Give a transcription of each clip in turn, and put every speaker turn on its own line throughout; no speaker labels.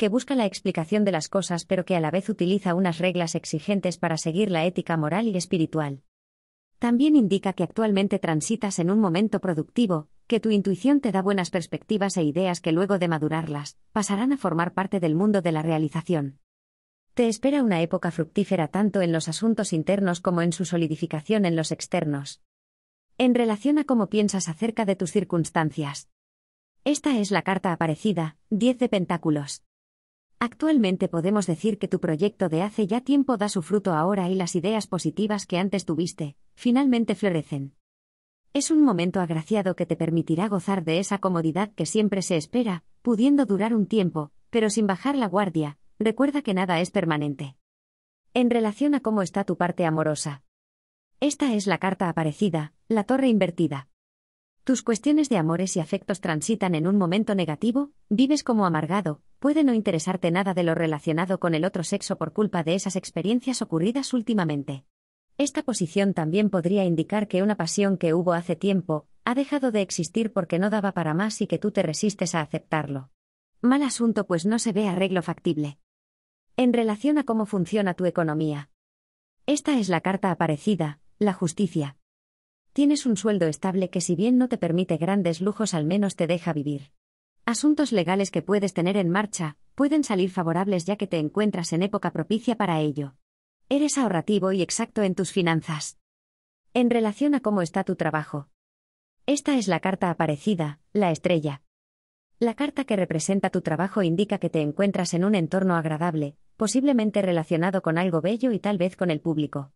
que busca la explicación de las cosas pero que a la vez utiliza unas reglas exigentes para seguir la ética moral y espiritual. También indica que actualmente transitas en un momento productivo, que tu intuición te da buenas perspectivas e ideas que luego de madurarlas, pasarán a formar parte del mundo de la realización. Te espera una época fructífera tanto en los asuntos internos como en su solidificación en los externos. En relación a cómo piensas acerca de tus circunstancias. Esta es la carta aparecida, 10 de Pentáculos. Actualmente podemos decir que tu proyecto de hace ya tiempo da su fruto ahora y las ideas positivas que antes tuviste, finalmente florecen. Es un momento agraciado que te permitirá gozar de esa comodidad que siempre se espera, pudiendo durar un tiempo, pero sin bajar la guardia, recuerda que nada es permanente. En relación a cómo está tu parte amorosa. Esta es la carta aparecida, la torre invertida. Tus cuestiones de amores y afectos transitan en un momento negativo, vives como amargado, puede no interesarte nada de lo relacionado con el otro sexo por culpa de esas experiencias ocurridas últimamente. Esta posición también podría indicar que una pasión que hubo hace tiempo, ha dejado de existir porque no daba para más y que tú te resistes a aceptarlo. Mal asunto pues no se ve arreglo factible. En relación a cómo funciona tu economía. Esta es la carta aparecida, la justicia. Tienes un sueldo estable que si bien no te permite grandes lujos al menos te deja vivir. Asuntos legales que puedes tener en marcha, pueden salir favorables ya que te encuentras en época propicia para ello. Eres ahorrativo y exacto en tus finanzas. En relación a cómo está tu trabajo. Esta es la carta aparecida, la estrella. La carta que representa tu trabajo indica que te encuentras en un entorno agradable, posiblemente relacionado con algo bello y tal vez con el público.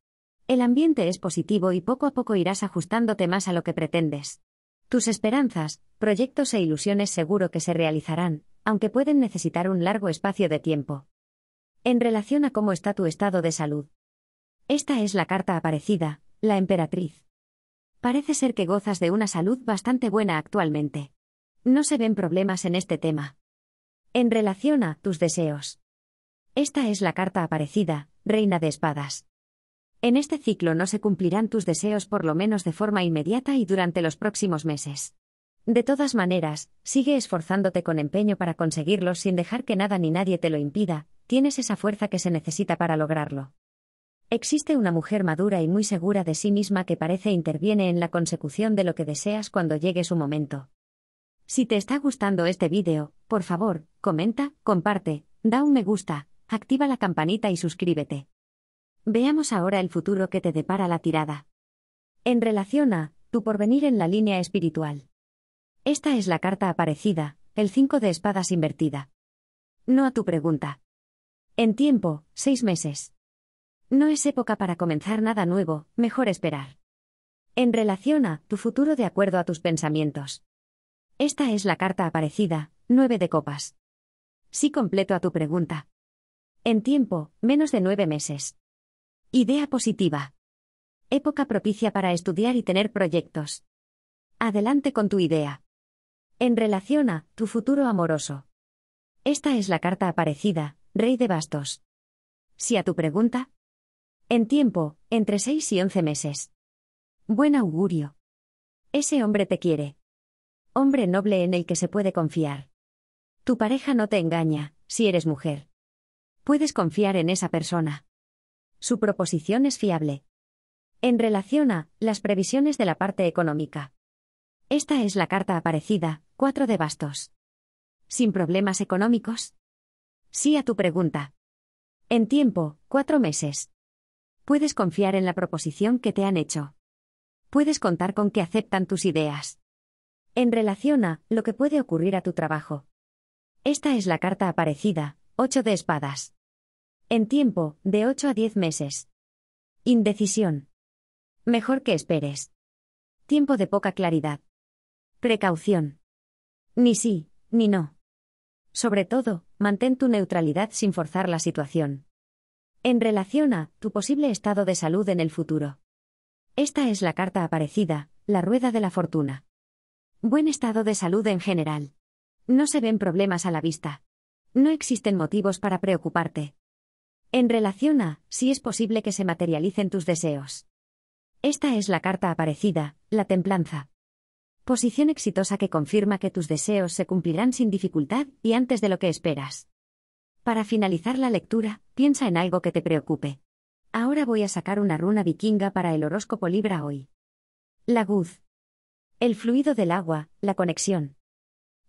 El ambiente es positivo y poco a poco irás ajustándote más a lo que pretendes. Tus esperanzas, proyectos e ilusiones seguro que se realizarán, aunque pueden necesitar un largo espacio de tiempo. En relación a cómo está tu estado de salud. Esta es la carta aparecida, la emperatriz. Parece ser que gozas de una salud bastante buena actualmente. No se ven problemas en este tema. En relación a tus deseos. Esta es la carta aparecida, Reina de Espadas. En este ciclo no se cumplirán tus deseos por lo menos de forma inmediata y durante los próximos meses. De todas maneras, sigue esforzándote con empeño para conseguirlos sin dejar que nada ni nadie te lo impida, tienes esa fuerza que se necesita para lograrlo. Existe una mujer madura y muy segura de sí misma que parece interviene en la consecución de lo que deseas cuando llegue su momento. Si te está gustando este vídeo, por favor, comenta, comparte, da un me gusta, activa la campanita y suscríbete. Veamos ahora el futuro que te depara la tirada. En relación a, tu porvenir en la línea espiritual. Esta es la carta aparecida, el 5 de espadas invertida. No a tu pregunta. En tiempo, seis meses. No es época para comenzar nada nuevo, mejor esperar. En relación a, tu futuro de acuerdo a tus pensamientos. Esta es la carta aparecida, 9 de copas. Sí completo a tu pregunta. En tiempo, menos de nueve meses. Idea positiva. Época propicia para estudiar y tener proyectos. Adelante con tu idea. En relación a tu futuro amoroso. Esta es la carta aparecida, Rey de Bastos. Si a tu pregunta. En tiempo, entre 6 y 11 meses. Buen augurio. Ese hombre te quiere. Hombre noble en el que se puede confiar. Tu pareja no te engaña, si eres mujer. Puedes confiar en esa persona su proposición es fiable. En relación a las previsiones de la parte económica. Esta es la carta aparecida, 4 de bastos. ¿Sin problemas económicos? Sí a tu pregunta. En tiempo, cuatro meses. Puedes confiar en la proposición que te han hecho. Puedes contar con que aceptan tus ideas. En relación a lo que puede ocurrir a tu trabajo. Esta es la carta aparecida, 8 de espadas. En tiempo, de 8 a 10 meses. Indecisión. Mejor que esperes. Tiempo de poca claridad. Precaución. Ni sí, ni no. Sobre todo, mantén tu neutralidad sin forzar la situación. En relación a tu posible estado de salud en el futuro. Esta es la carta aparecida, la rueda de la fortuna. Buen estado de salud en general. No se ven problemas a la vista. No existen motivos para preocuparte. En relación a, si es posible que se materialicen tus deseos. Esta es la carta aparecida, la templanza. Posición exitosa que confirma que tus deseos se cumplirán sin dificultad y antes de lo que esperas. Para finalizar la lectura, piensa en algo que te preocupe. Ahora voy a sacar una runa vikinga para el horóscopo Libra hoy. La guz. El fluido del agua, la conexión.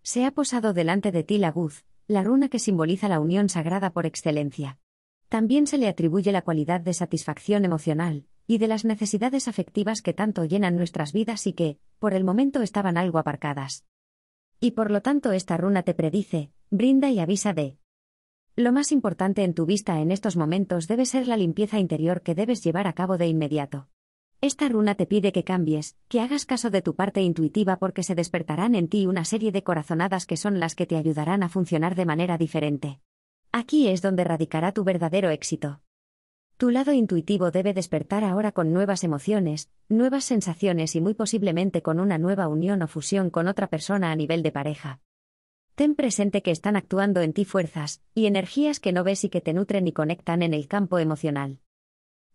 Se ha posado delante de ti la guz, la runa que simboliza la unión sagrada por excelencia. También se le atribuye la cualidad de satisfacción emocional, y de las necesidades afectivas que tanto llenan nuestras vidas y que, por el momento, estaban algo aparcadas. Y por lo tanto esta runa te predice, brinda y avisa de. Lo más importante en tu vista en estos momentos debe ser la limpieza interior que debes llevar a cabo de inmediato. Esta runa te pide que cambies, que hagas caso de tu parte intuitiva porque se despertarán en ti una serie de corazonadas que son las que te ayudarán a funcionar de manera diferente. Aquí es donde radicará tu verdadero éxito. Tu lado intuitivo debe despertar ahora con nuevas emociones, nuevas sensaciones y muy posiblemente con una nueva unión o fusión con otra persona a nivel de pareja. Ten presente que están actuando en ti fuerzas y energías que no ves y que te nutren y conectan en el campo emocional.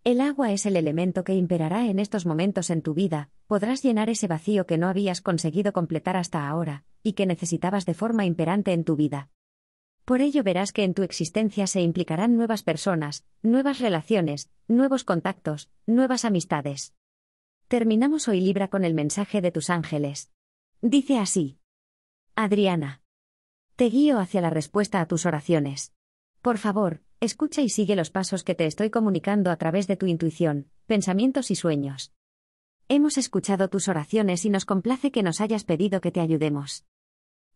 El agua es el elemento que imperará en estos momentos en tu vida, podrás llenar ese vacío que no habías conseguido completar hasta ahora, y que necesitabas de forma imperante en tu vida. Por ello verás que en tu existencia se implicarán nuevas personas, nuevas relaciones, nuevos contactos, nuevas amistades. Terminamos hoy Libra con el mensaje de tus ángeles. Dice así. Adriana. Te guío hacia la respuesta a tus oraciones. Por favor, escucha y sigue los pasos que te estoy comunicando a través de tu intuición, pensamientos y sueños. Hemos escuchado tus oraciones y nos complace que nos hayas pedido que te ayudemos.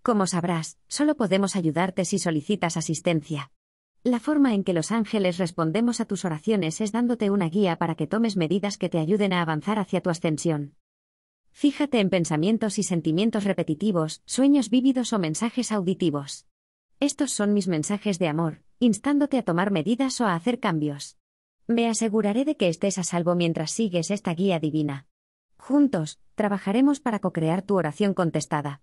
Como sabrás, solo podemos ayudarte si solicitas asistencia. La forma en que los ángeles respondemos a tus oraciones es dándote una guía para que tomes medidas que te ayuden a avanzar hacia tu ascensión. Fíjate en pensamientos y sentimientos repetitivos, sueños vívidos o mensajes auditivos. Estos son mis mensajes de amor, instándote a tomar medidas o a hacer cambios. Me aseguraré de que estés a salvo mientras sigues esta guía divina. Juntos, trabajaremos para co-crear tu oración contestada.